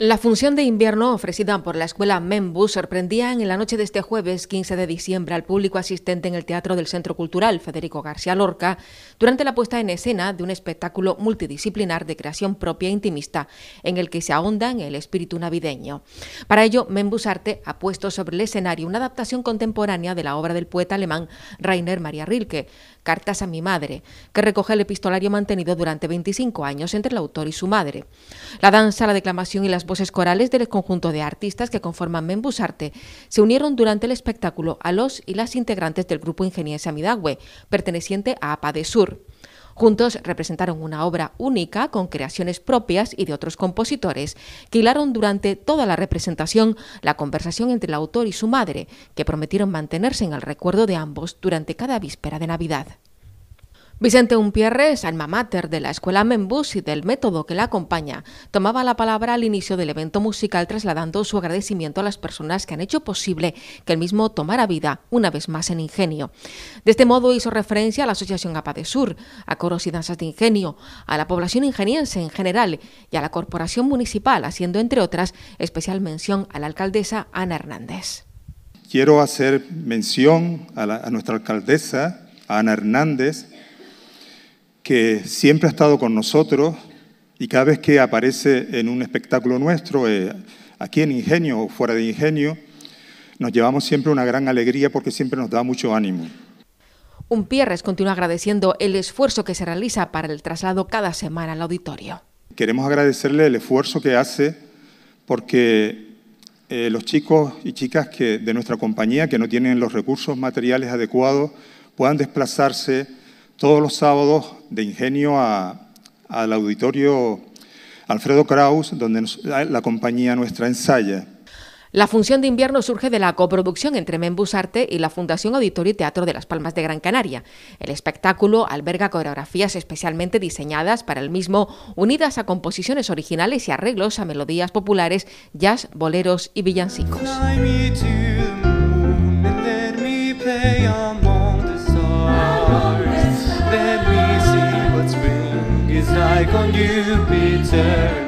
La función de invierno ofrecida por la escuela Membus sorprendía en la noche de este jueves 15 de diciembre al público asistente en el Teatro del Centro Cultural Federico García Lorca durante la puesta en escena de un espectáculo multidisciplinar de creación propia e intimista en el que se ahonda en el espíritu navideño. Para ello, Membus Arte ha puesto sobre el escenario una adaptación contemporánea de la obra del poeta alemán Rainer Maria Rilke, Cartas a mi madre, que recoge el epistolario mantenido durante 25 años entre el autor y su madre. La danza, la declamación y las grupos pues corales del conjunto de artistas que conforman Membus Arte se unieron durante el espectáculo a los y las integrantes del grupo Ingeniería Samidagüe, perteneciente a APA de Sur. Juntos representaron una obra única con creaciones propias y de otros compositores que hilaron durante toda la representación la conversación entre el autor y su madre, que prometieron mantenerse en el recuerdo de ambos durante cada víspera de Navidad. Vicente Umpierre, alma mater de la Escuela Membus y del método que la acompaña, tomaba la palabra al inicio del evento musical trasladando su agradecimiento a las personas que han hecho posible que el mismo tomara vida una vez más en Ingenio. De este modo hizo referencia a la Asociación APA de Sur, a Coros y Danzas de Ingenio, a la población ingeniense en general y a la Corporación Municipal, haciendo entre otras especial mención a la alcaldesa Ana Hernández. Quiero hacer mención a nuestra alcaldesa, Ana Hernández, que siempre ha estado con nosotros y cada vez que aparece en un espectáculo nuestro, eh, aquí en Ingenio o fuera de Ingenio, nos llevamos siempre una gran alegría porque siempre nos da mucho ánimo. Un Pierres continúa agradeciendo el esfuerzo que se realiza para el traslado cada semana al auditorio. Queremos agradecerle el esfuerzo que hace porque eh, los chicos y chicas de nuestra compañía que no tienen los recursos materiales adecuados puedan desplazarse todos los sábados de ingenio al auditorio Alfredo Kraus, donde la compañía nuestra ensaya. La función de invierno surge de la coproducción entre Membus Arte y la Fundación Auditorio y Teatro de las Palmas de Gran Canaria. El espectáculo alberga coreografías especialmente diseñadas para el mismo, unidas a composiciones originales y arreglos a melodías populares, jazz, boleros y villancicos. like on Jupiter